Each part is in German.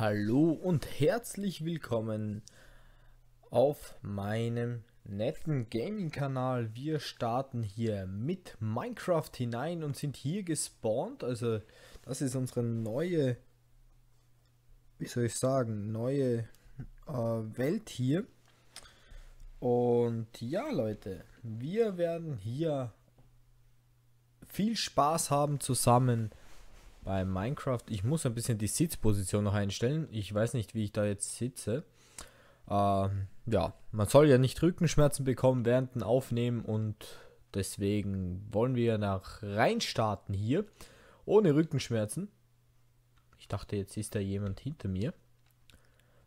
Hallo und herzlich willkommen auf meinem netten Gaming-Kanal. Wir starten hier mit Minecraft hinein und sind hier gespawnt. Also das ist unsere neue, wie soll ich sagen, neue äh, Welt hier. Und ja Leute, wir werden hier viel Spaß haben zusammen bei Minecraft. Ich muss ein bisschen die Sitzposition noch einstellen. Ich weiß nicht, wie ich da jetzt sitze. Ähm, ja, man soll ja nicht Rückenschmerzen bekommen während dem Aufnehmen und deswegen wollen wir nach rein starten hier. Ohne Rückenschmerzen. Ich dachte, jetzt ist da jemand hinter mir.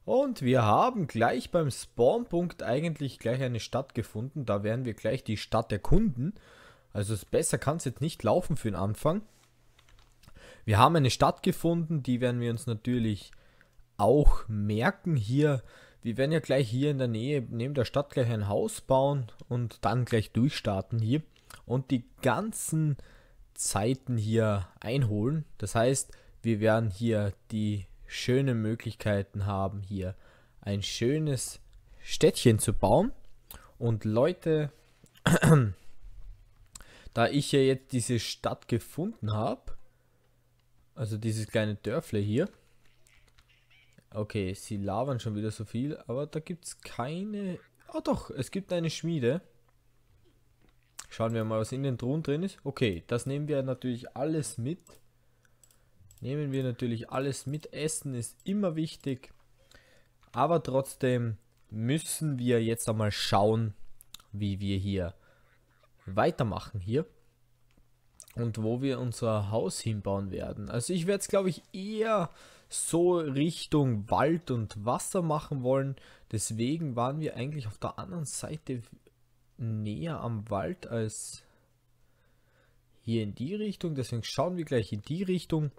Und wir haben gleich beim Spawnpunkt eigentlich gleich eine Stadt gefunden. Da werden wir gleich die Stadt erkunden. Also besser kann es jetzt nicht laufen für den Anfang. Wir haben eine Stadt gefunden, die werden wir uns natürlich auch merken hier. Wir werden ja gleich hier in der Nähe neben der Stadt gleich ein Haus bauen und dann gleich durchstarten hier und die ganzen Zeiten hier einholen. Das heißt, wir werden hier die schönen Möglichkeiten haben, hier ein schönes Städtchen zu bauen. Und Leute, da ich ja jetzt diese Stadt gefunden habe, also dieses kleine Dörfle hier. Okay, sie labern schon wieder so viel, aber da gibt es keine... oh doch, es gibt eine Schmiede. Schauen wir mal, was in den Truhen drin ist. Okay, das nehmen wir natürlich alles mit. Nehmen wir natürlich alles mit. Essen ist immer wichtig. Aber trotzdem müssen wir jetzt einmal schauen, wie wir hier weitermachen hier und wo wir unser Haus hinbauen werden. Also ich werde es, glaube ich, eher so Richtung Wald und Wasser machen wollen. Deswegen waren wir eigentlich auf der anderen Seite näher am Wald als hier in die Richtung. Deswegen schauen wir gleich in die Richtung.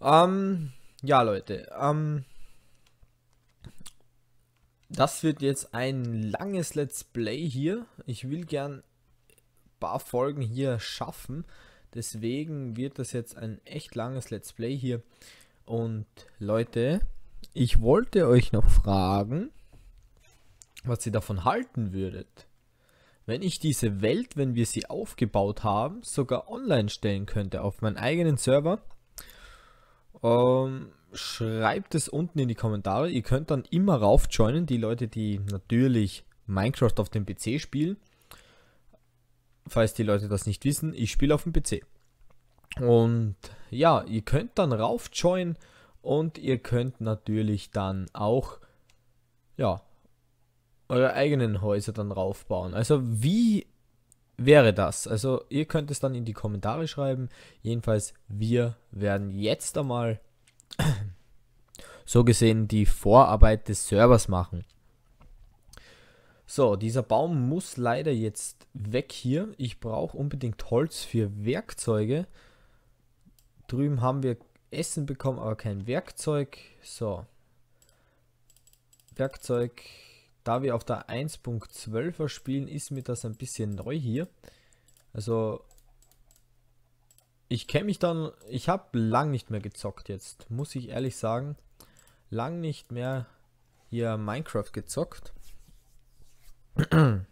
Ähm, ja, Leute. Ähm, das wird jetzt ein langes Let's Play hier. Ich will gern paar Folgen hier schaffen. Deswegen wird das jetzt ein echt langes Let's Play hier. Und Leute, ich wollte euch noch fragen, was ihr davon halten würdet, wenn ich diese Welt, wenn wir sie aufgebaut haben, sogar online stellen könnte auf meinen eigenen Server. Ähm, schreibt es unten in die Kommentare. Ihr könnt dann immer rauf joinen, die Leute, die natürlich Minecraft auf dem PC spielen falls die Leute das nicht wissen, ich spiele auf dem PC. Und ja, ihr könnt dann rauf joinen und ihr könnt natürlich dann auch ja eure eigenen Häuser dann raufbauen. Also wie wäre das? Also ihr könnt es dann in die Kommentare schreiben. Jedenfalls wir werden jetzt einmal so gesehen die Vorarbeit des Servers machen. So, dieser Baum muss leider jetzt weg hier. Ich brauche unbedingt Holz für Werkzeuge. Drüben haben wir Essen bekommen, aber kein Werkzeug. So. Werkzeug. Da wir auf der 1.12er spielen, ist mir das ein bisschen neu hier. Also, ich kenne mich dann... Ich habe lang nicht mehr gezockt jetzt, muss ich ehrlich sagen. Lang nicht mehr hier Minecraft gezockt. Mm.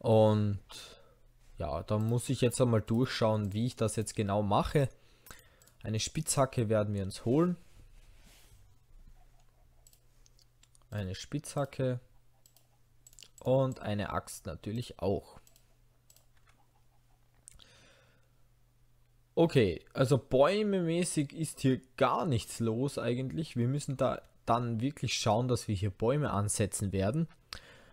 Und ja, da muss ich jetzt einmal durchschauen, wie ich das jetzt genau mache. Eine Spitzhacke werden wir uns holen. Eine Spitzhacke. Und eine Axt natürlich auch. Okay, also bäumemäßig ist hier gar nichts los eigentlich. Wir müssen da dann wirklich schauen, dass wir hier Bäume ansetzen werden.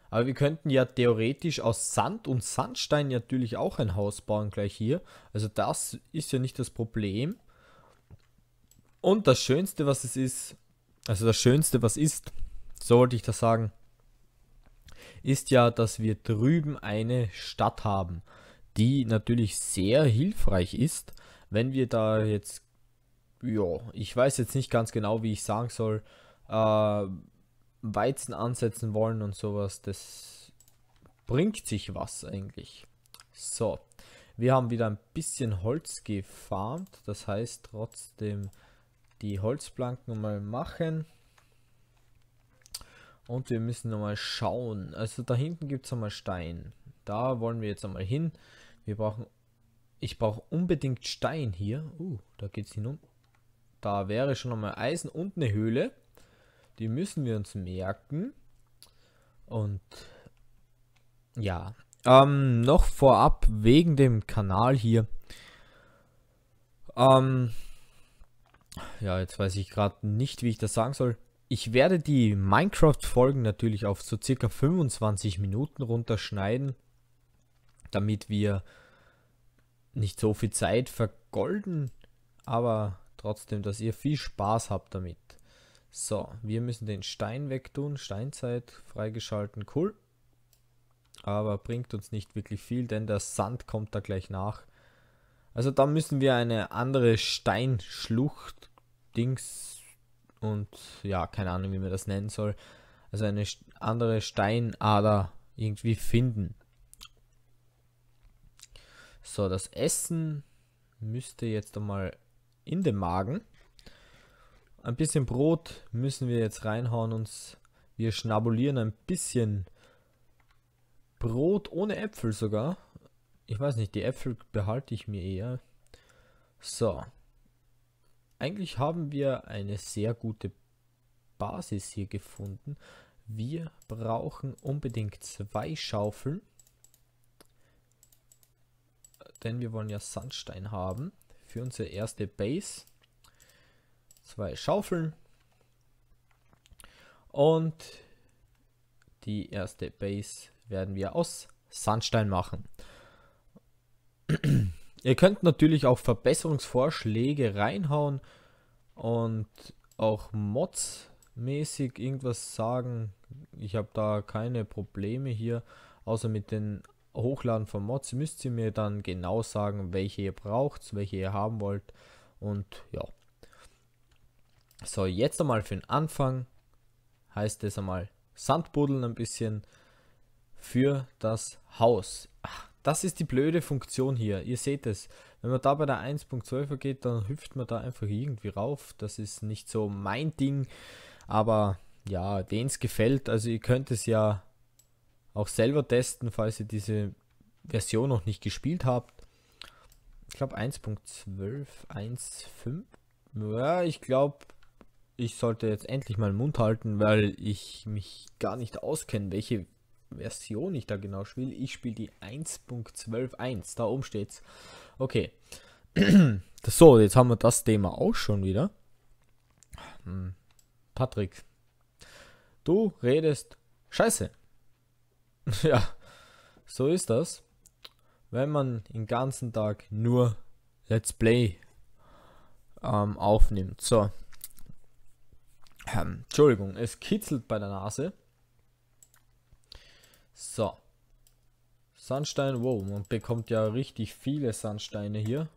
Aber wir könnten ja theoretisch aus Sand und Sandstein natürlich auch ein Haus bauen gleich hier. Also das ist ja nicht das Problem. Und das Schönste, was es ist, also das Schönste, was ist, so wollte ich das sagen, ist ja, dass wir drüben eine Stadt haben, die natürlich sehr hilfreich ist, wenn wir da jetzt, ja, ich weiß jetzt nicht ganz genau, wie ich sagen soll, äh, Weizen ansetzen wollen und sowas, das bringt sich was eigentlich. So, wir haben wieder ein bisschen Holz gefarmt, das heißt trotzdem die Holzplanken mal machen. Und wir müssen nochmal schauen. Also da hinten gibt es einmal Stein. Da wollen wir jetzt einmal hin. Wir brauchen. Ich brauche unbedingt Stein hier. Uh, da es hinum. Da wäre schon einmal Eisen und eine Höhle. Die müssen wir uns merken. Und ja, ähm, noch vorab wegen dem Kanal hier. Ähm, ja, jetzt weiß ich gerade nicht, wie ich das sagen soll. Ich werde die Minecraft-Folgen natürlich auf so circa 25 Minuten runterschneiden, damit wir nicht so viel Zeit vergolden, aber trotzdem, dass ihr viel Spaß habt damit. So, wir müssen den Stein wegtun, Steinzeit freigeschalten, cool. Aber bringt uns nicht wirklich viel, denn der Sand kommt da gleich nach. Also da müssen wir eine andere Steinschlucht, Dings und ja, keine Ahnung, wie man das nennen soll. Also eine andere Steinader irgendwie finden. So, das Essen müsste jetzt einmal in den Magen. Ein bisschen Brot müssen wir jetzt reinhauen und wir schnabulieren ein bisschen Brot ohne Äpfel sogar. Ich weiß nicht, die Äpfel behalte ich mir eher. So. Eigentlich haben wir eine sehr gute Basis hier gefunden. Wir brauchen unbedingt zwei Schaufeln. Denn wir wollen ja Sandstein haben für unsere erste Base zwei Schaufeln und die erste Base werden wir aus Sandstein machen. Ihr könnt natürlich auch Verbesserungsvorschläge reinhauen und auch Mods mäßig irgendwas sagen. Ich habe da keine Probleme hier, außer mit den Hochladen von Mods. Müsst ihr mir dann genau sagen, welche ihr braucht, welche ihr haben wollt und ja. So, jetzt einmal für den Anfang heißt es einmal Sandbuddeln ein bisschen für das Haus. Ach, das ist die blöde Funktion hier. Ihr seht es. Wenn man da bei der 1.12er geht, dann hüpft man da einfach irgendwie rauf. Das ist nicht so mein Ding. Aber ja, denen es gefällt. Also ihr könnt es ja auch selber testen, falls ihr diese Version noch nicht gespielt habt. Ich glaube 1.12, 1.5. Ja, ich glaube ich sollte jetzt endlich mal den Mund halten, weil ich mich gar nicht auskenne, welche Version ich da genau spiele. Ich spiele die 1.12.1, da oben steht's. Okay. so, jetzt haben wir das Thema auch schon wieder. Hm. Patrick, du redest Scheiße. ja, so ist das. Wenn man den ganzen Tag nur Let's Play ähm, aufnimmt. So, ähm, Entschuldigung, es kitzelt bei der Nase. So. Sandstein, wow, man bekommt ja richtig viele Sandsteine hier.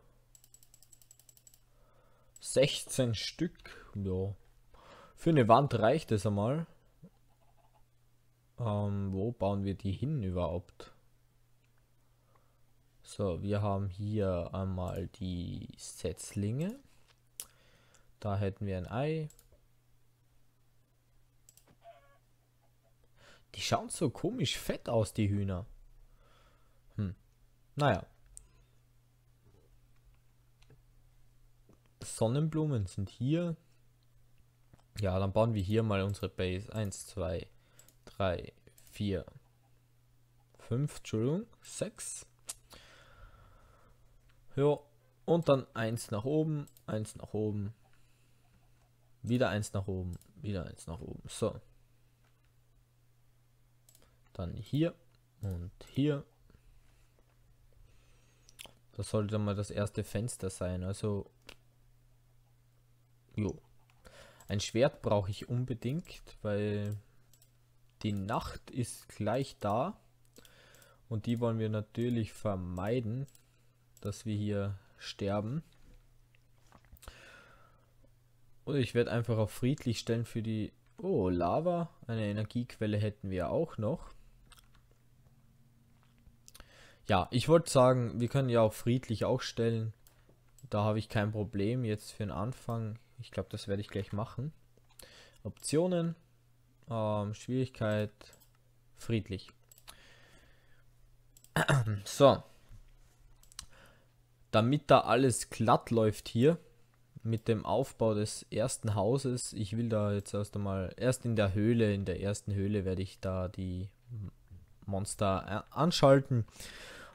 16 Stück, ja. Für eine Wand reicht es einmal. Ähm, wo bauen wir die hin überhaupt? So, wir haben hier einmal die Setzlinge. Da hätten wir ein Ei. Die schauen so komisch fett aus, die Hühner. Hm. Naja. Sonnenblumen sind hier. Ja, dann bauen wir hier mal unsere Base. 1, 2, 3, 4, 5, Entschuldigung, 6. Ja, und dann eins nach oben, eins nach oben, wieder eins nach oben, wieder eins nach oben. So. Dann hier und hier. Das sollte mal das erste Fenster sein. Also, jo. Ein Schwert brauche ich unbedingt, weil die Nacht ist gleich da. Und die wollen wir natürlich vermeiden, dass wir hier sterben. Und ich werde einfach auf friedlich stellen für die... Oh, Lava. Eine Energiequelle hätten wir auch noch. Ja, ich wollte sagen, wir können ja auch friedlich auch Da habe ich kein Problem jetzt für den Anfang. Ich glaube, das werde ich gleich machen. Optionen, ähm, Schwierigkeit, friedlich. so. Damit da alles glatt läuft hier, mit dem Aufbau des ersten Hauses, ich will da jetzt erst einmal, erst in der Höhle, in der ersten Höhle werde ich da die Monster äh, anschalten.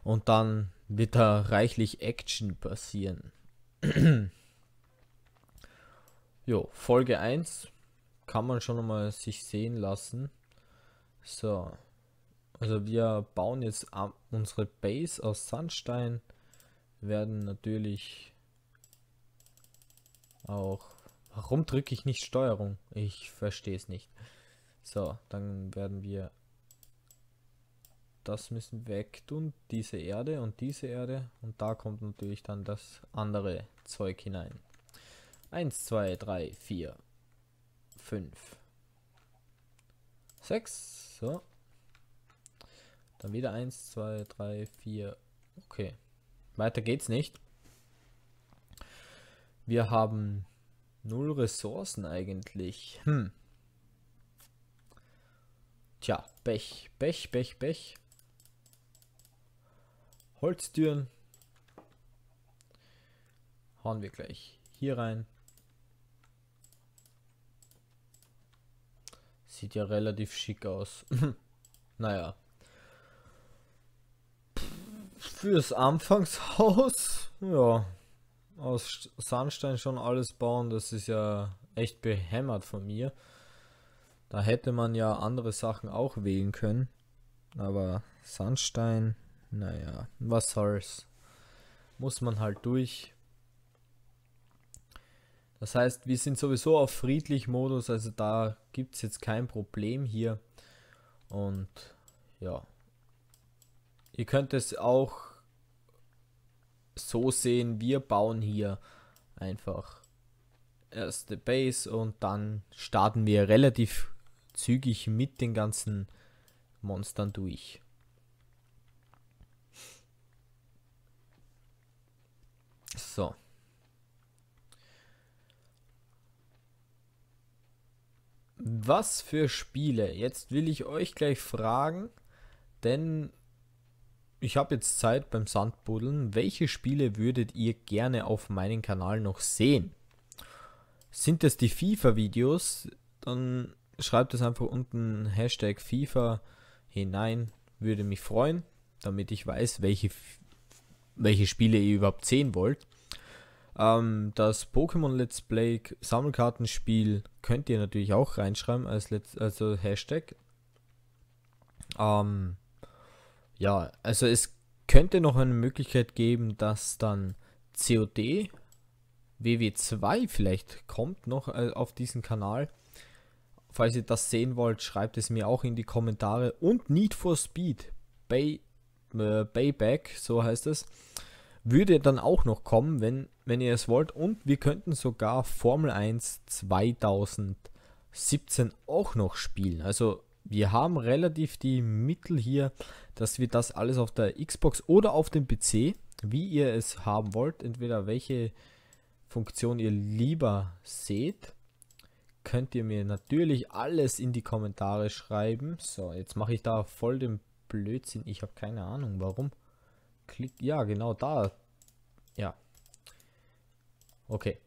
Und dann wird da reichlich Action passieren. jo, Folge 1 kann man schon mal sich sehen lassen. So. Also wir bauen jetzt unsere Base aus Sandstein. Werden natürlich auch... Warum drücke ich nicht Steuerung? Ich verstehe es nicht. So, dann werden wir das müssen weg tun, diese Erde und diese Erde und da kommt natürlich dann das andere Zeug hinein. 1, 2, 3, 4, 5, 6, so. Dann wieder 1, 2, 3, 4, okay. Weiter geht's nicht. Wir haben null Ressourcen eigentlich. Hm. Tja, Pech, Pech, Pech, Pech. Holztüren. Hauen wir gleich hier rein. Sieht ja relativ schick aus. naja. Fürs Anfangshaus, ja, aus Sandstein schon alles bauen, das ist ja echt behämmert von mir. Da hätte man ja andere Sachen auch wählen können. Aber Sandstein naja, was soll's. Muss man halt durch. Das heißt, wir sind sowieso auf Friedlich-Modus, also da gibt es jetzt kein Problem hier. Und ja, ihr könnt es auch so sehen, wir bauen hier einfach erste Base und dann starten wir relativ zügig mit den ganzen Monstern durch. So. Was für Spiele? Jetzt will ich euch gleich fragen, denn ich habe jetzt Zeit beim Sandbuddeln. Welche Spiele würdet ihr gerne auf meinem Kanal noch sehen? Sind das die FIFA-Videos? Dann schreibt es einfach unten Hashtag FIFA hinein. Würde mich freuen, damit ich weiß, welche, welche Spiele ihr überhaupt sehen wollt. Ähm, das Pokémon Let's Play Sammelkartenspiel könnt ihr natürlich auch reinschreiben als Let's, also Hashtag. Ähm, ja, also es könnte noch eine Möglichkeit geben, dass dann COD WW2 vielleicht kommt noch äh, auf diesen Kanal. Falls ihr das sehen wollt, schreibt es mir auch in die Kommentare. Und Need for Speed, Bay, äh, Bayback, so heißt es würde dann auch noch kommen, wenn, wenn ihr es wollt. Und wir könnten sogar Formel 1 2017 auch noch spielen. Also wir haben relativ die Mittel hier, dass wir das alles auf der Xbox oder auf dem PC, wie ihr es haben wollt, entweder welche Funktion ihr lieber seht, könnt ihr mir natürlich alles in die Kommentare schreiben. So, jetzt mache ich da voll den Blödsinn. Ich habe keine Ahnung warum. Klick, ja, genau da. Ja. Okay.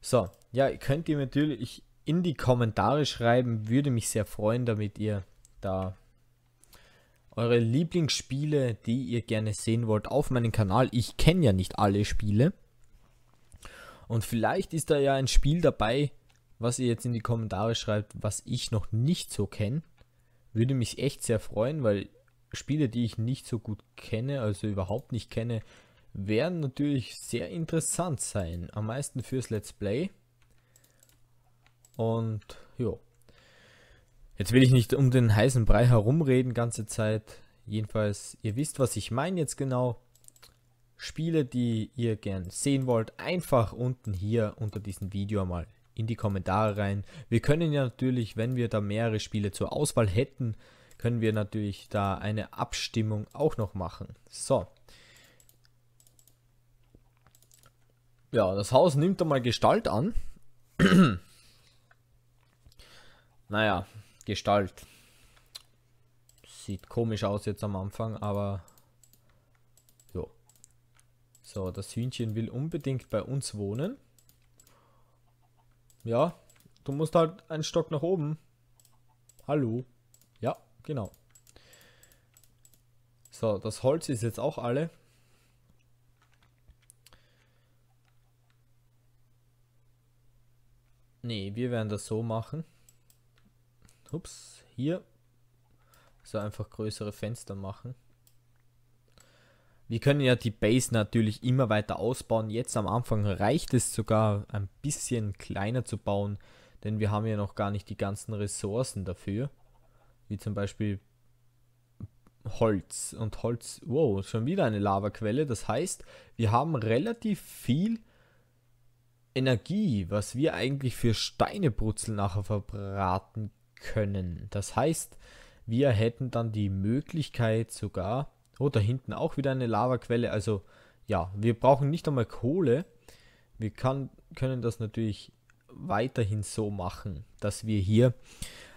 So, ja, könnt ihr natürlich in die Kommentare schreiben, würde mich sehr freuen, damit ihr da eure Lieblingsspiele, die ihr gerne sehen wollt, auf meinem Kanal. Ich kenne ja nicht alle Spiele. Und vielleicht ist da ja ein Spiel dabei, was ihr jetzt in die Kommentare schreibt, was ich noch nicht so kenne. Würde mich echt sehr freuen, weil Spiele, die ich nicht so gut kenne, also überhaupt nicht kenne, werden natürlich sehr interessant sein. Am meisten fürs Let's Play. Und ja. Jetzt will ich nicht um den heißen Brei herumreden, ganze Zeit. Jedenfalls, ihr wisst, was ich meine jetzt genau. Spiele, die ihr gern sehen wollt, einfach unten hier unter diesem Video mal in die Kommentare rein. Wir können ja natürlich, wenn wir da mehrere Spiele zur Auswahl hätten, können wir natürlich da eine Abstimmung auch noch machen. So. Ja, das Haus nimmt da mal Gestalt an. naja, Gestalt. Sieht komisch aus jetzt am Anfang, aber so. So, das Hühnchen will unbedingt bei uns wohnen. Ja, du musst halt einen Stock nach oben. Hallo. Hallo. Genau. So, das Holz ist jetzt auch alle. Nee, wir werden das so machen. Ups, hier. So einfach größere Fenster machen. Wir können ja die Base natürlich immer weiter ausbauen. Jetzt am Anfang reicht es sogar ein bisschen kleiner zu bauen, denn wir haben ja noch gar nicht die ganzen Ressourcen dafür wie zum Beispiel Holz. Und Holz, wow, schon wieder eine Lavaquelle. Das heißt, wir haben relativ viel Energie, was wir eigentlich für Steinebrutzel nachher verbraten können. Das heißt, wir hätten dann die Möglichkeit sogar, oh, da hinten auch wieder eine Lavaquelle. Also ja, wir brauchen nicht einmal Kohle. Wir kann, können das natürlich weiterhin so machen, dass wir hier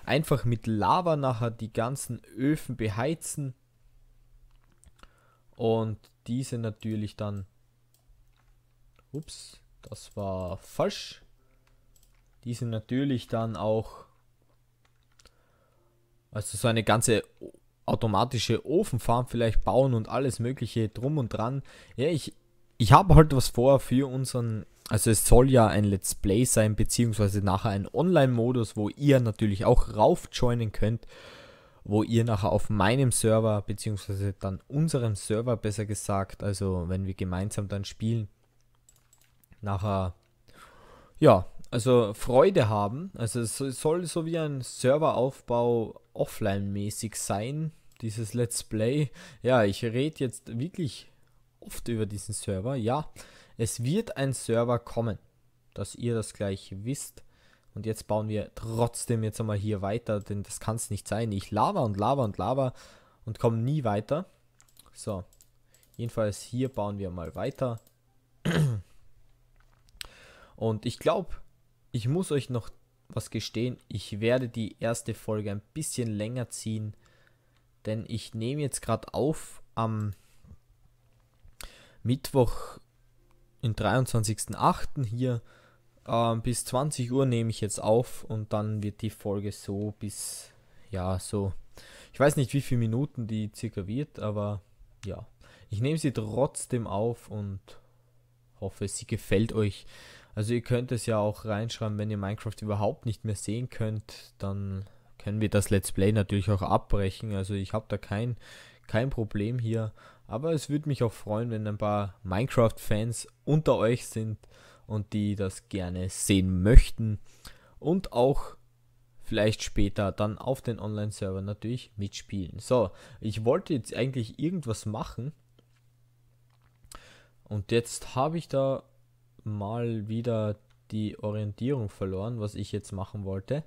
einfach mit Lava nachher die ganzen Öfen beheizen und diese natürlich dann. Ups, das war falsch. Diese natürlich dann auch. Also so eine ganze automatische Ofenfarm vielleicht bauen und alles Mögliche drum und dran. Ja, ich, ich habe heute halt was vor für unseren, also es soll ja ein Let's Play sein, beziehungsweise nachher ein Online-Modus, wo ihr natürlich auch raufjoinen könnt, wo ihr nachher auf meinem Server, beziehungsweise dann unserem Server besser gesagt, also wenn wir gemeinsam dann spielen, nachher, ja, also Freude haben. Also es soll so wie ein Serveraufbau offline-mäßig sein, dieses Let's Play. Ja, ich rede jetzt wirklich oft über diesen Server. Ja, es wird ein Server kommen, dass ihr das gleich wisst. Und jetzt bauen wir trotzdem jetzt einmal hier weiter, denn das kann es nicht sein. Ich laber und laber und laber und komme nie weiter. So, jedenfalls hier bauen wir mal weiter. Und ich glaube, ich muss euch noch was gestehen. Ich werde die erste Folge ein bisschen länger ziehen, denn ich nehme jetzt gerade auf am Mittwoch, den 23.08. hier ähm, bis 20 Uhr nehme ich jetzt auf und dann wird die Folge so bis, ja, so, ich weiß nicht wie viele Minuten die circa wird, aber ja, ich nehme sie trotzdem auf und hoffe, sie gefällt euch. Also ihr könnt es ja auch reinschreiben, wenn ihr Minecraft überhaupt nicht mehr sehen könnt, dann können wir das Let's Play natürlich auch abbrechen. Also ich habe da kein, kein Problem hier. Aber es würde mich auch freuen, wenn ein paar Minecraft-Fans unter euch sind und die das gerne sehen möchten. Und auch vielleicht später dann auf den online server natürlich mitspielen. So, ich wollte jetzt eigentlich irgendwas machen. Und jetzt habe ich da mal wieder die Orientierung verloren, was ich jetzt machen wollte.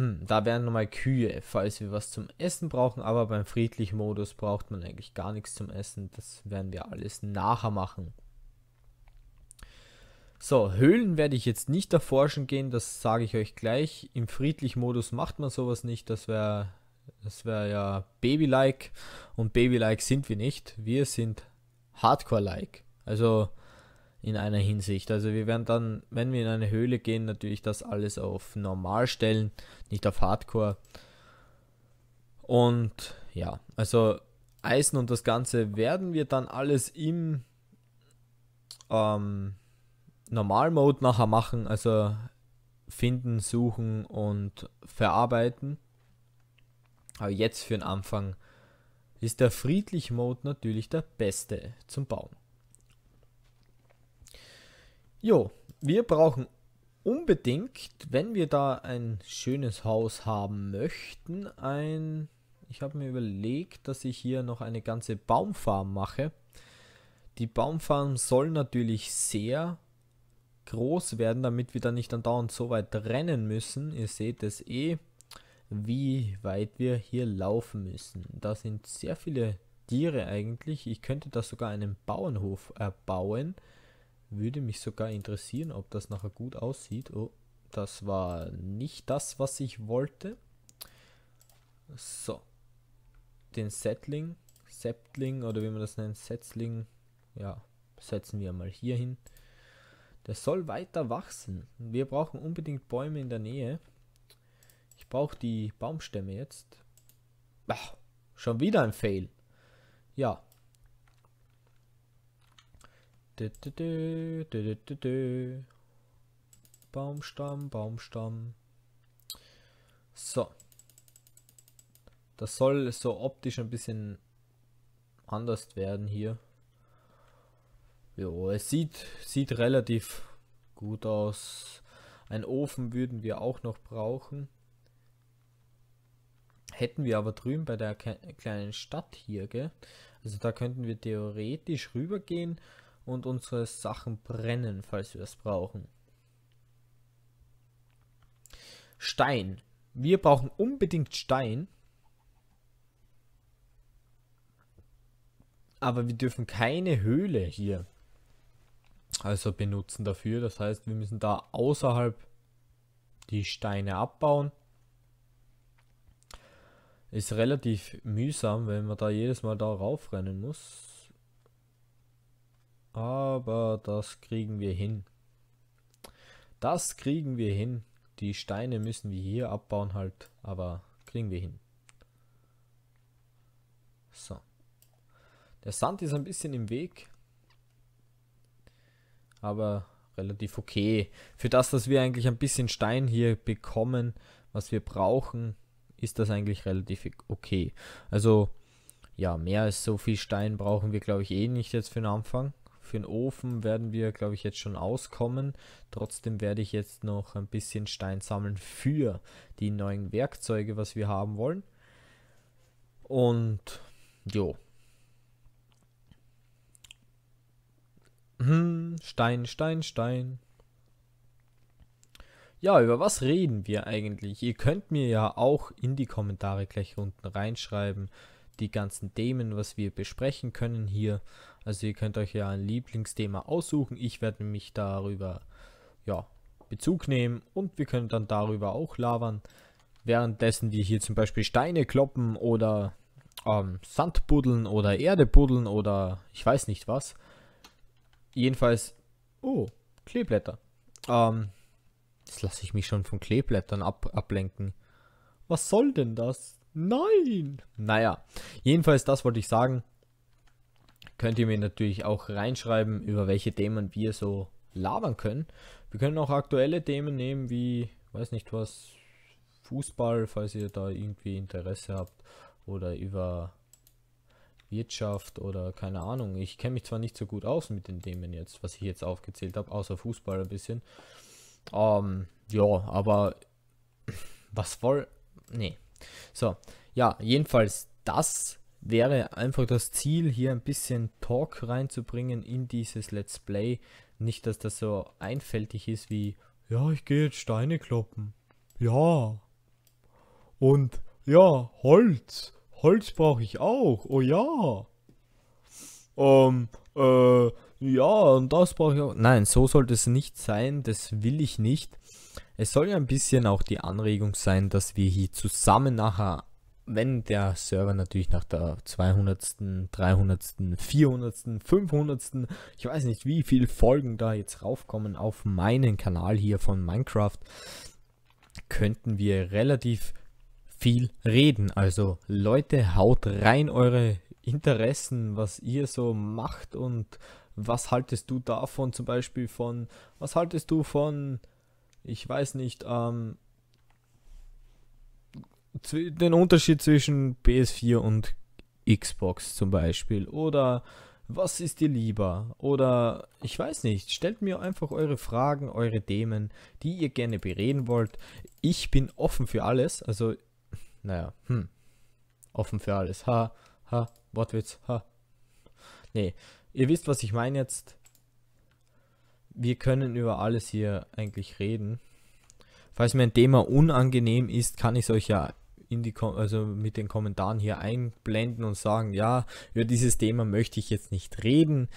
Hm, da wären nochmal Kühe, falls wir was zum Essen brauchen, aber beim friedlich Modus braucht man eigentlich gar nichts zum Essen. Das werden wir alles nachher machen. So, Höhlen werde ich jetzt nicht erforschen gehen, das sage ich euch gleich. Im friedlich Modus macht man sowas nicht, das wäre das wär ja Baby-like und Baby-like sind wir nicht. Wir sind Hardcore-like. Also in einer Hinsicht. Also wir werden dann, wenn wir in eine Höhle gehen, natürlich das alles auf normal stellen, nicht auf Hardcore. Und ja, also Eisen und das Ganze werden wir dann alles im ähm, Normal-Mode nachher machen, also finden, suchen und verarbeiten. Aber jetzt für den Anfang ist der Friedlich-Mode natürlich der beste zum Bauen. Jo, wir brauchen unbedingt, wenn wir da ein schönes Haus haben möchten, ein... Ich habe mir überlegt, dass ich hier noch eine ganze Baumfarm mache. Die Baumfarm soll natürlich sehr groß werden, damit wir da nicht andauernd so weit rennen müssen. Ihr seht es eh, wie weit wir hier laufen müssen. Da sind sehr viele Tiere eigentlich. Ich könnte da sogar einen Bauernhof erbauen. Äh, würde mich sogar interessieren, ob das nachher gut aussieht. Oh, das war nicht das, was ich wollte. So. Den Settling, Septling oder wie man das nennt, Setzling, ja, setzen wir mal hier hin. Der soll weiter wachsen. Wir brauchen unbedingt Bäume in der Nähe. Ich brauche die Baumstämme jetzt. Ach, schon wieder ein Fail. Ja, Du, du, du, Baumstamm, Baumstamm. So. Das soll so optisch ein bisschen anders werden hier. Jo, es sieht, sieht relativ gut aus. Ein Ofen würden wir auch noch brauchen. Hätten wir aber drüben bei der kleinen Stadt hier, gell? Also da könnten wir theoretisch rübergehen und unsere Sachen brennen, falls wir es brauchen. Stein. Wir brauchen unbedingt Stein. Aber wir dürfen keine Höhle hier also benutzen dafür. Das heißt, wir müssen da außerhalb die Steine abbauen. Ist relativ mühsam, wenn man da jedes Mal da raufrennen muss. Aber das kriegen wir hin. Das kriegen wir hin. Die Steine müssen wir hier abbauen halt, aber kriegen wir hin. So. Der Sand ist ein bisschen im Weg. Aber relativ okay. Für das, dass wir eigentlich ein bisschen Stein hier bekommen, was wir brauchen, ist das eigentlich relativ okay. Also, ja, mehr als so viel Stein brauchen wir, glaube ich, eh nicht jetzt für den Anfang für den Ofen werden wir, glaube ich, jetzt schon auskommen. Trotzdem werde ich jetzt noch ein bisschen Stein sammeln für die neuen Werkzeuge, was wir haben wollen. Und jo. Hm, Stein, Stein, Stein. Ja, über was reden wir eigentlich? Ihr könnt mir ja auch in die Kommentare gleich unten reinschreiben, die ganzen Themen, was wir besprechen können hier. Also ihr könnt euch ja ein Lieblingsthema aussuchen. Ich werde mich darüber ja, Bezug nehmen und wir können dann darüber auch labern. Währenddessen wir hier zum Beispiel Steine kloppen oder ähm, Sand buddeln oder Erde buddeln oder ich weiß nicht was. Jedenfalls, oh, Kleeblätter. Ähm, jetzt lasse ich mich schon von Kleeblättern ab ablenken. Was soll denn das? Nein! Naja, jedenfalls das wollte ich sagen könnt ihr mir natürlich auch reinschreiben, über welche Themen wir so labern können. Wir können auch aktuelle Themen nehmen, wie, weiß nicht was, Fußball, falls ihr da irgendwie Interesse habt, oder über Wirtschaft oder keine Ahnung. Ich kenne mich zwar nicht so gut aus mit den Themen jetzt, was ich jetzt aufgezählt habe, außer Fußball ein bisschen. Ähm, ja, aber was voll. Nee. So, ja, jedenfalls das wäre einfach das Ziel, hier ein bisschen Talk reinzubringen in dieses Let's Play. Nicht, dass das so einfältig ist wie, ja, ich gehe jetzt Steine kloppen. Ja. Und ja, Holz. Holz brauche ich auch. Oh ja. Ähm, äh, ja, und das brauche ich auch. Nein, so sollte es nicht sein. Das will ich nicht. Es soll ja ein bisschen auch die Anregung sein, dass wir hier zusammen nachher wenn der Server natürlich nach der 200., 300., 400., 500., ich weiß nicht, wie viele Folgen da jetzt raufkommen auf meinen Kanal hier von Minecraft, könnten wir relativ viel reden. Also Leute, haut rein eure Interessen, was ihr so macht und was haltest du davon zum Beispiel von, was haltest du von, ich weiß nicht, ähm, den Unterschied zwischen PS4 und Xbox zum Beispiel oder was ist dir lieber? Oder ich weiß nicht, stellt mir einfach eure Fragen, eure Themen, die ihr gerne bereden wollt. Ich bin offen für alles, also naja, hm, offen für alles. Ha, ha, Wortwitz, ha. Nee, ihr wisst, was ich meine jetzt. Wir können über alles hier eigentlich reden. Falls mir ein Thema unangenehm ist, kann ich es euch ja in die Kom also mit den Kommentaren hier einblenden und sagen, ja, über dieses Thema möchte ich jetzt nicht reden,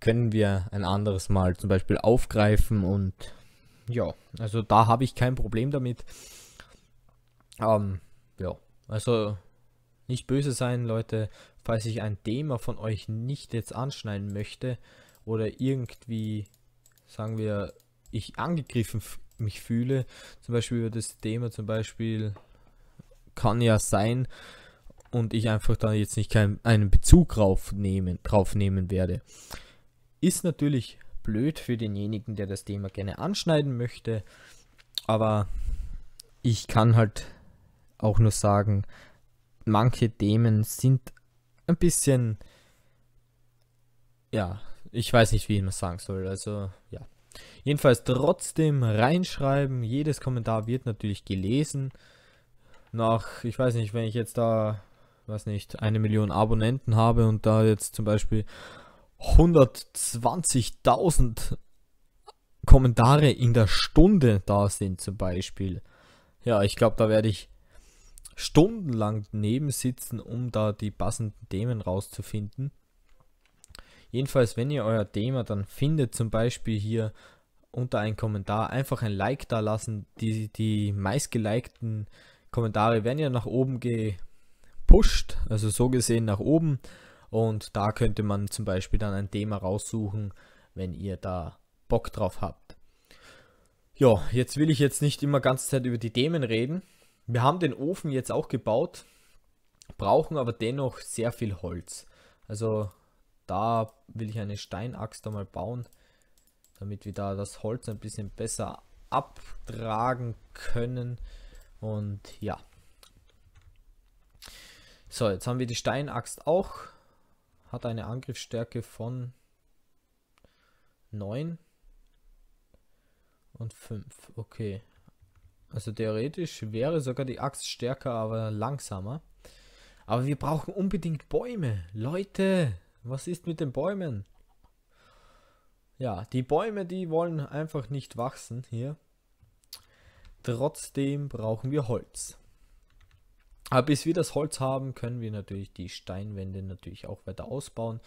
können wir ein anderes Mal zum Beispiel aufgreifen und ja, also da habe ich kein Problem damit. Ähm, ja, also nicht böse sein, Leute, falls ich ein Thema von euch nicht jetzt anschneiden möchte oder irgendwie, sagen wir, ich angegriffen mich fühle, zum Beispiel über das Thema, zum Beispiel kann ja sein und ich einfach da jetzt nicht kein, einen Bezug drauf nehmen, drauf nehmen werde. Ist natürlich blöd für denjenigen, der das Thema gerne anschneiden möchte, aber ich kann halt auch nur sagen, manche Themen sind ein bisschen, ja, ich weiß nicht, wie ich das sagen soll, also ja. Jedenfalls trotzdem reinschreiben, jedes Kommentar wird natürlich gelesen nach, ich weiß nicht, wenn ich jetzt da, weiß nicht, eine Million Abonnenten habe und da jetzt zum Beispiel 120.000 Kommentare in der Stunde da sind zum Beispiel. Ja, ich glaube, da werde ich stundenlang neben sitzen, um da die passenden Themen rauszufinden. Jedenfalls, wenn ihr euer Thema dann findet, zum Beispiel hier unter einem Kommentar, einfach ein Like da lassen. Die, die meistgelikten Kommentare werden ja nach oben gepusht, also so gesehen nach oben. Und da könnte man zum Beispiel dann ein Thema raussuchen, wenn ihr da Bock drauf habt. Ja, jetzt will ich jetzt nicht immer ganze Zeit über die Themen reden. Wir haben den Ofen jetzt auch gebaut, brauchen aber dennoch sehr viel Holz. Also da will ich eine Steinaxt mal bauen, damit wir da das Holz ein bisschen besser abtragen können. Und ja. So, jetzt haben wir die Steinaxt auch. Hat eine Angriffsstärke von 9 und 5. Okay. Also theoretisch wäre sogar die Axt stärker, aber langsamer. Aber wir brauchen unbedingt Bäume. Leute, was ist mit den Bäumen? Ja, die Bäume, die wollen einfach nicht wachsen hier. Trotzdem brauchen wir Holz. Aber bis wir das Holz haben, können wir natürlich die Steinwände natürlich auch weiter ausbauen.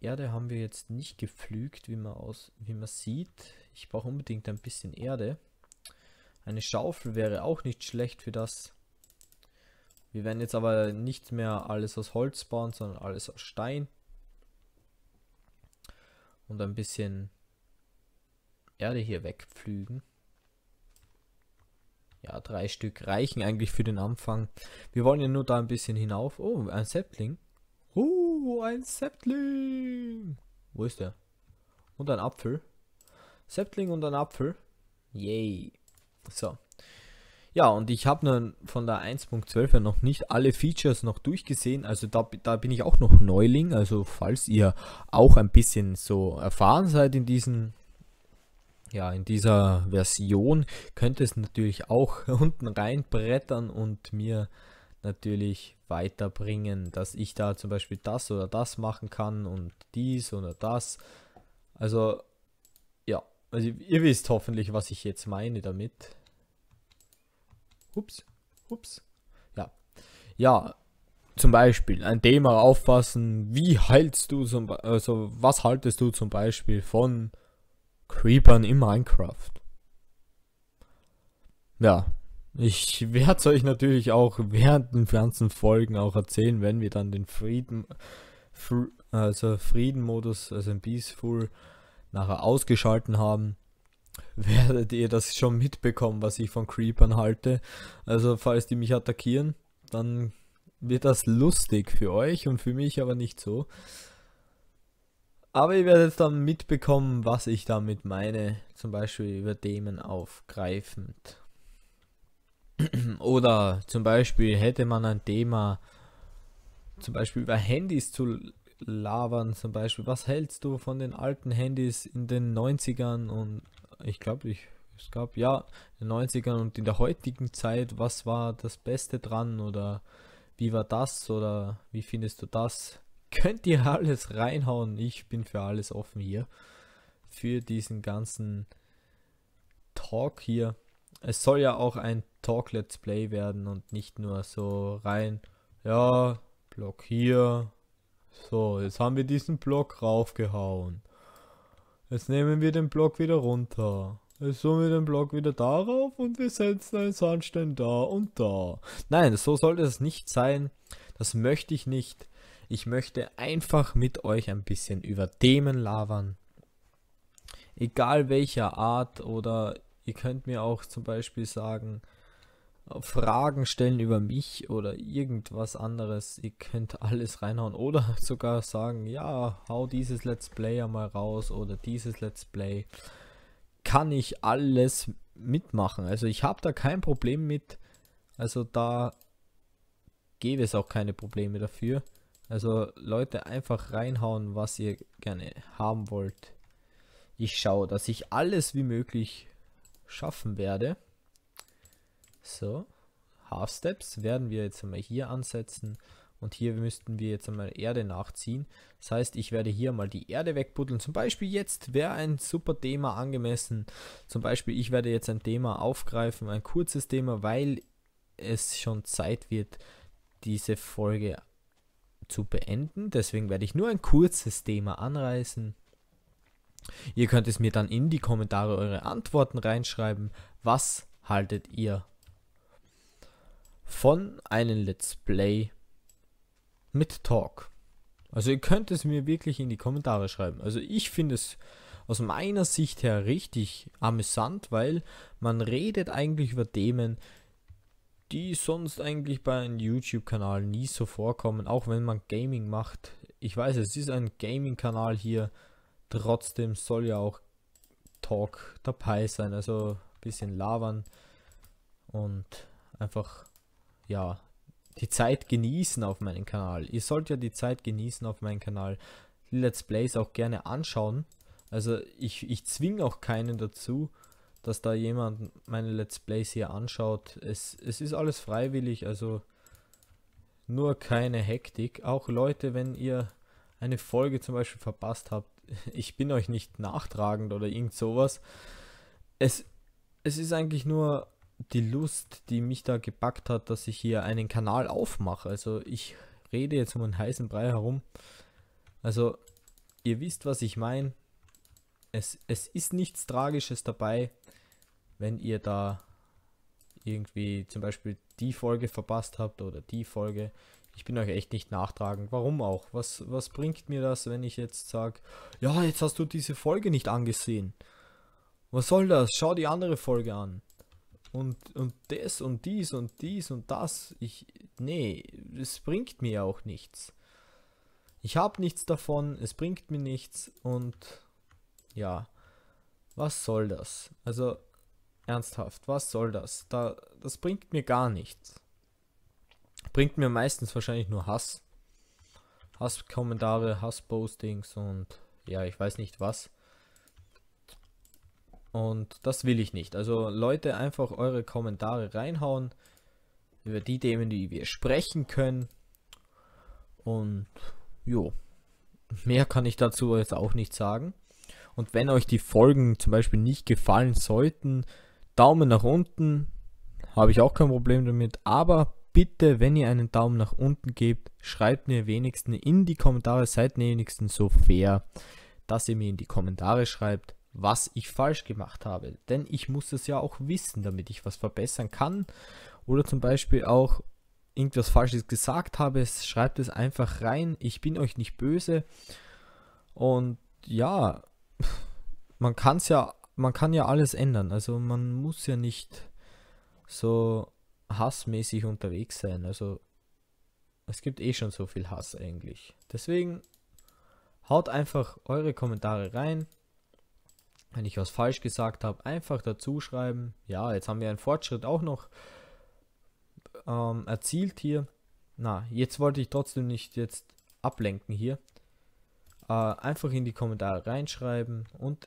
Erde haben wir jetzt nicht gepflügt, wie man, aus, wie man sieht. Ich brauche unbedingt ein bisschen Erde. Eine Schaufel wäre auch nicht schlecht für das. Wir werden jetzt aber nicht mehr alles aus Holz bauen, sondern alles aus Stein. Und ein bisschen Erde hier wegpflügen ja, drei Stück reichen eigentlich für den Anfang. Wir wollen ja nur da ein bisschen hinauf. Oh, ein Septling. Oh, uh, ein Septling. Wo ist der? Und ein Apfel. Septling und ein Apfel. Yay. So. Ja, und ich habe nun von der 1.12 noch nicht alle Features noch durchgesehen. Also da, da bin ich auch noch Neuling. Also falls ihr auch ein bisschen so erfahren seid in diesen ja, in dieser Version könnte es natürlich auch unten reinbrettern und mir natürlich weiterbringen, dass ich da zum Beispiel das oder das machen kann und dies oder das. Also, ja, also ihr wisst hoffentlich, was ich jetzt meine damit. Ups, ups. Ja, ja, zum Beispiel ein Thema auffassen, wie heilst du zum, also was haltest du zum Beispiel von Creepern in Minecraft. Ja, ich werde es euch natürlich auch während den ganzen Folgen auch erzählen, wenn wir dann den Frieden, also Friedenmodus, also in Peaceful, nachher ausgeschalten haben, werdet ihr das schon mitbekommen, was ich von Creepern halte. Also falls die mich attackieren, dann wird das lustig für euch und für mich aber nicht so. Aber ihr werdet dann mitbekommen, was ich damit meine, zum Beispiel über Themen aufgreifend. Oder zum Beispiel hätte man ein Thema, zum Beispiel über Handys zu labern, zum Beispiel, was hältst du von den alten Handys in den 90ern und ich glaube, ich, es gab ja in den 90ern und in der heutigen Zeit, was war das Beste dran oder wie war das oder wie findest du das? könnt ihr alles reinhauen. Ich bin für alles offen hier. Für diesen ganzen Talk hier. Es soll ja auch ein Talk Let's Play werden und nicht nur so rein, ja, Block hier. So, jetzt haben wir diesen Block raufgehauen. Jetzt nehmen wir den Block wieder runter. Jetzt tun wir den Block wieder darauf und wir setzen einen Sandstein da und da. Nein, so sollte es nicht sein. Das möchte ich nicht. Ich möchte einfach mit euch ein bisschen über Themen labern. Egal welcher Art oder ihr könnt mir auch zum Beispiel sagen, äh, Fragen stellen über mich oder irgendwas anderes. Ihr könnt alles reinhauen oder sogar sagen, ja, hau dieses Let's Play einmal raus oder dieses Let's Play. Kann ich alles mitmachen. Also ich habe da kein Problem mit. Also da gäbe es auch keine Probleme dafür. Also Leute, einfach reinhauen, was ihr gerne haben wollt. Ich schaue, dass ich alles wie möglich schaffen werde. So, Half Steps werden wir jetzt einmal hier ansetzen und hier müssten wir jetzt einmal Erde nachziehen. Das heißt, ich werde hier mal die Erde wegbuddeln. Zum Beispiel jetzt wäre ein super Thema angemessen. Zum Beispiel, ich werde jetzt ein Thema aufgreifen, ein kurzes Thema, weil es schon Zeit wird, diese Folge zu beenden. Deswegen werde ich nur ein kurzes Thema anreißen. Ihr könnt es mir dann in die Kommentare eure Antworten reinschreiben. Was haltet ihr von einem Let's Play mit Talk? Also ihr könnt es mir wirklich in die Kommentare schreiben. Also ich finde es aus meiner Sicht her richtig amüsant, weil man redet eigentlich über Themen, die sonst eigentlich bei einem YouTube-Kanal nie so vorkommen, auch wenn man Gaming macht. Ich weiß, es ist ein Gaming-Kanal hier, trotzdem soll ja auch Talk dabei sein, also ein bisschen labern und einfach, ja, die Zeit genießen auf meinem Kanal. Ihr sollt ja die Zeit genießen auf meinem Kanal. Let's Plays auch gerne anschauen. Also ich, ich zwinge auch keinen dazu, dass da jemand meine Let's Plays hier anschaut. Es, es ist alles freiwillig, also nur keine Hektik. Auch Leute, wenn ihr eine Folge zum Beispiel verpasst habt, ich bin euch nicht nachtragend oder irgend sowas. Es, es ist eigentlich nur die Lust, die mich da gepackt hat, dass ich hier einen Kanal aufmache. Also ich rede jetzt um einen heißen Brei herum. Also ihr wisst, was ich meine. Es, es ist nichts Tragisches dabei wenn ihr da irgendwie zum Beispiel die Folge verpasst habt oder die Folge. Ich bin euch echt nicht nachtragend. Warum auch? Was, was bringt mir das, wenn ich jetzt sage, ja, jetzt hast du diese Folge nicht angesehen. Was soll das? Schau die andere Folge an. Und, und das und dies und dies und das. Ich, nee, es bringt mir auch nichts. Ich habe nichts davon, es bringt mir nichts und ja, was soll das? Also Ernsthaft, was soll das? Da, das bringt mir gar nichts. Bringt mir meistens wahrscheinlich nur Hass. Hasskommentare, Hasspostings und ja, ich weiß nicht was. Und das will ich nicht. Also Leute, einfach eure Kommentare reinhauen über die Themen, die wir sprechen können. Und jo, mehr kann ich dazu jetzt auch nicht sagen. Und wenn euch die Folgen zum Beispiel nicht gefallen sollten, Daumen nach unten, habe ich auch kein Problem damit, aber bitte, wenn ihr einen Daumen nach unten gebt, schreibt mir wenigstens in die Kommentare, seid mir wenigstens so fair, dass ihr mir in die Kommentare schreibt, was ich falsch gemacht habe. Denn ich muss es ja auch wissen, damit ich was verbessern kann. Oder zum Beispiel auch irgendwas Falsches gesagt habe, schreibt es einfach rein. Ich bin euch nicht böse. Und ja, man kann es ja man kann ja alles ändern. Also man muss ja nicht so hassmäßig unterwegs sein. Also es gibt eh schon so viel Hass eigentlich. Deswegen haut einfach eure Kommentare rein. Wenn ich was falsch gesagt habe, einfach dazu schreiben. Ja, jetzt haben wir einen Fortschritt auch noch ähm, erzielt hier. Na, jetzt wollte ich trotzdem nicht jetzt ablenken hier. Äh, einfach in die Kommentare reinschreiben und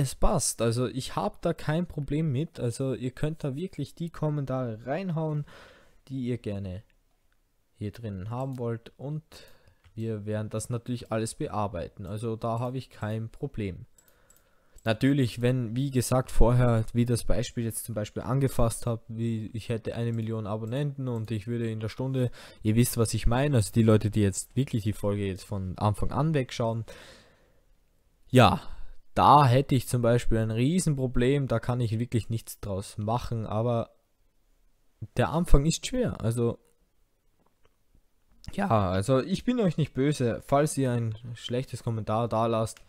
es passt. Also ich habe da kein Problem mit. Also ihr könnt da wirklich die Kommentare reinhauen, die ihr gerne hier drinnen haben wollt. Und wir werden das natürlich alles bearbeiten. Also da habe ich kein Problem. Natürlich, wenn, wie gesagt, vorher, wie das Beispiel jetzt zum Beispiel angefasst habe, wie ich hätte eine Million Abonnenten und ich würde in der Stunde, ihr wisst, was ich meine, also die Leute, die jetzt wirklich die Folge jetzt von Anfang an wegschauen, ja, da hätte ich zum Beispiel ein Riesenproblem, da kann ich wirklich nichts draus machen, aber der Anfang ist schwer. Also, ja, also ich bin euch nicht böse, falls ihr ein schlechtes Kommentar da lasst,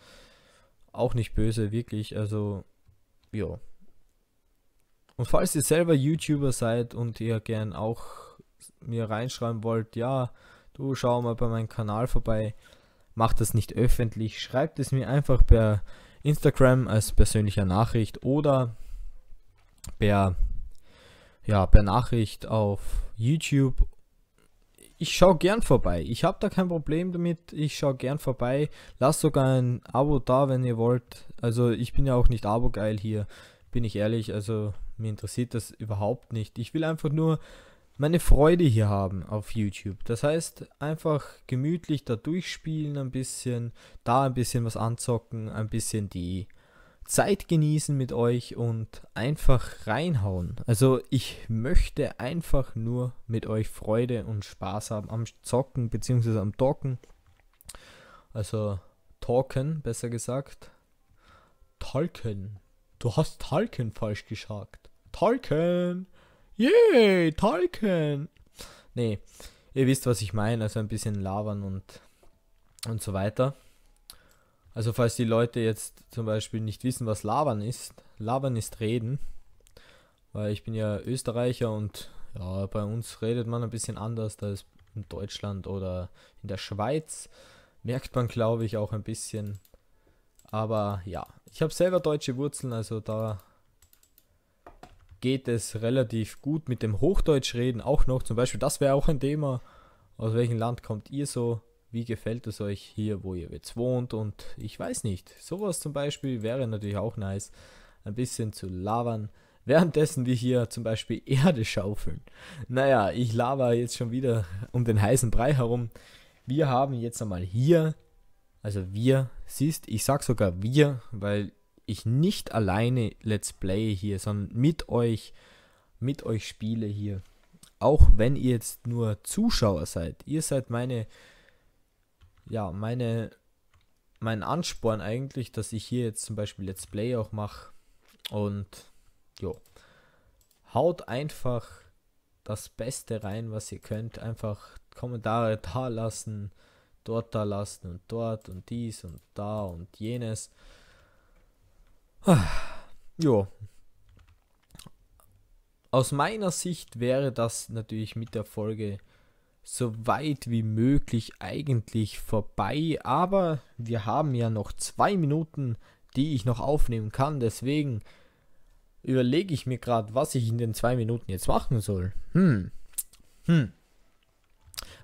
auch nicht böse, wirklich, also, ja. Und falls ihr selber YouTuber seid und ihr gern auch mir reinschreiben wollt, ja, du schau mal bei meinem Kanal vorbei, macht das nicht öffentlich, schreibt es mir einfach per Instagram als persönlicher Nachricht oder per, ja, per Nachricht auf YouTube. Ich schaue gern vorbei. Ich habe da kein Problem damit. Ich schaue gern vorbei. Lasst sogar ein Abo da, wenn ihr wollt. Also ich bin ja auch nicht abo geil hier, bin ich ehrlich. Also mir interessiert das überhaupt nicht. Ich will einfach nur meine Freude hier haben auf YouTube. Das heißt, einfach gemütlich da durchspielen ein bisschen, da ein bisschen was anzocken, ein bisschen die Zeit genießen mit euch und einfach reinhauen. Also ich möchte einfach nur mit euch Freude und Spaß haben am Zocken bzw. am Talken. Also Talken, besser gesagt. Talken. Du hast Talken falsch gesagt. Talken. Yay, Tolkien! Nee, ihr wisst, was ich meine, also ein bisschen labern und, und so weiter. Also falls die Leute jetzt zum Beispiel nicht wissen, was labern ist, labern ist reden, weil ich bin ja Österreicher und ja, bei uns redet man ein bisschen anders, als in Deutschland oder in der Schweiz merkt man, glaube ich, auch ein bisschen. Aber ja, ich habe selber deutsche Wurzeln, also da geht es relativ gut mit dem Hochdeutsch reden auch noch. Zum Beispiel, das wäre auch ein Thema. Aus welchem Land kommt ihr so? Wie gefällt es euch hier, wo ihr jetzt wohnt? Und ich weiß nicht. Sowas zum Beispiel wäre natürlich auch nice. Ein bisschen zu labern. Währenddessen wir hier zum Beispiel Erde schaufeln. Naja, ich laber jetzt schon wieder um den heißen Brei herum. Wir haben jetzt einmal hier, also wir, siehst, ich sag sogar wir, weil ich nicht alleine Let's Play hier, sondern mit euch, mit euch spiele hier. Auch wenn ihr jetzt nur Zuschauer seid. Ihr seid meine, ja, meine, mein Ansporn eigentlich, dass ich hier jetzt zum Beispiel Let's Play auch mache. Und, jo. Haut einfach das Beste rein, was ihr könnt. Einfach Kommentare da lassen, dort da lassen und dort und dies und da und jenes. Jo. Aus meiner Sicht wäre das natürlich mit der Folge so weit wie möglich eigentlich vorbei, aber wir haben ja noch zwei Minuten, die ich noch aufnehmen kann, deswegen überlege ich mir gerade, was ich in den zwei Minuten jetzt machen soll. Hm. Hm.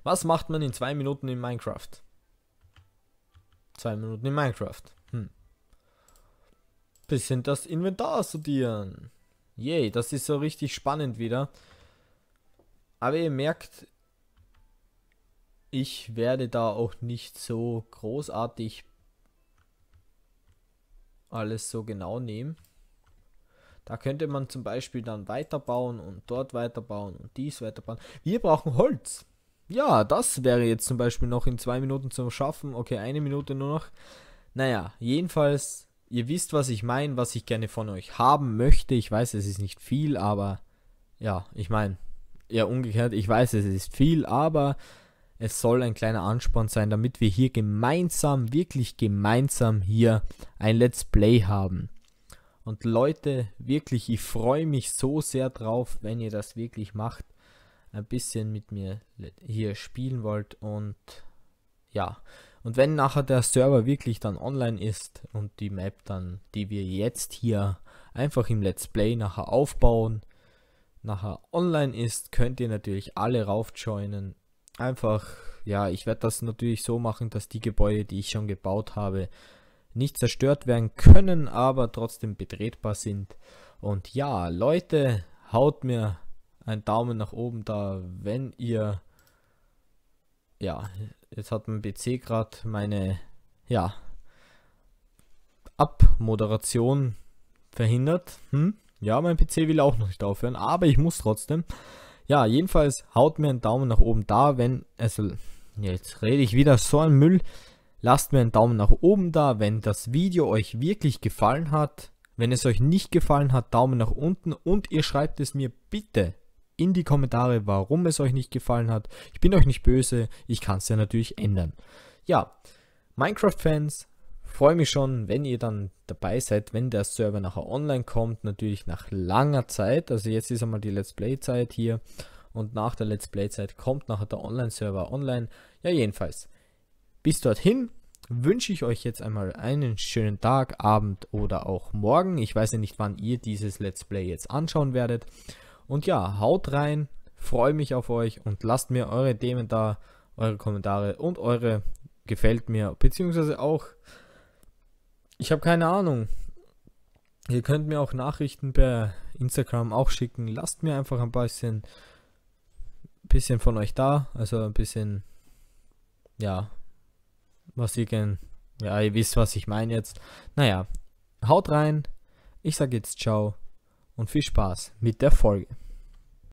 Was macht man in zwei Minuten in Minecraft? Zwei Minuten in Minecraft bisschen das Inventar sortieren. Yay, das ist so richtig spannend wieder. Aber ihr merkt, ich werde da auch nicht so großartig alles so genau nehmen. Da könnte man zum Beispiel dann weiterbauen und dort weiterbauen und dies weiterbauen. Wir brauchen Holz. Ja, das wäre jetzt zum Beispiel noch in zwei Minuten zum Schaffen. Okay, eine Minute nur noch. Naja, jedenfalls ihr wisst, was ich meine, was ich gerne von euch haben möchte. Ich weiß, es ist nicht viel, aber ja, ich meine, ja, umgekehrt, ich weiß, es ist viel, aber es soll ein kleiner Ansporn sein, damit wir hier gemeinsam, wirklich gemeinsam hier ein Let's Play haben. Und Leute, wirklich, ich freue mich so sehr drauf, wenn ihr das wirklich macht, ein bisschen mit mir hier spielen wollt und ja, und wenn nachher der Server wirklich dann online ist und die Map dann, die wir jetzt hier einfach im Let's Play nachher aufbauen, nachher online ist, könnt ihr natürlich alle raufjoinen. Einfach, ja, ich werde das natürlich so machen, dass die Gebäude, die ich schon gebaut habe, nicht zerstört werden können, aber trotzdem betretbar sind. Und ja, Leute, haut mir einen Daumen nach oben da, wenn ihr ja, jetzt hat mein PC gerade meine, ja, Abmoderation verhindert. Hm? Ja, mein PC will auch noch nicht aufhören, aber ich muss trotzdem. Ja, jedenfalls haut mir einen Daumen nach oben da, wenn, also, jetzt rede ich wieder so ein Müll. Lasst mir einen Daumen nach oben da, wenn das Video euch wirklich gefallen hat. Wenn es euch nicht gefallen hat, Daumen nach unten und ihr schreibt es mir bitte in die Kommentare, warum es euch nicht gefallen hat. Ich bin euch nicht böse, ich kann es ja natürlich ändern. Ja, Minecraft-Fans, freue mich schon, wenn ihr dann dabei seid, wenn der Server nachher online kommt, natürlich nach langer Zeit. Also jetzt ist einmal die Let's Play-Zeit hier und nach der Let's Play-Zeit kommt nachher der Online-Server online. Ja, jedenfalls. Bis dorthin wünsche ich euch jetzt einmal einen schönen Tag, Abend oder auch morgen. Ich weiß ja nicht, wann ihr dieses Let's Play jetzt anschauen werdet. Und ja, haut rein, freue mich auf euch und lasst mir eure Themen da, eure Kommentare und eure gefällt mir, beziehungsweise auch, ich habe keine Ahnung. Ihr könnt mir auch Nachrichten per Instagram auch schicken. Lasst mir einfach ein bisschen, bisschen von euch da, also ein bisschen, ja, was ihr kennt. Ja, ihr wisst, was ich meine jetzt. Naja, haut rein. Ich sage jetzt ciao und viel Spaß mit der Folge.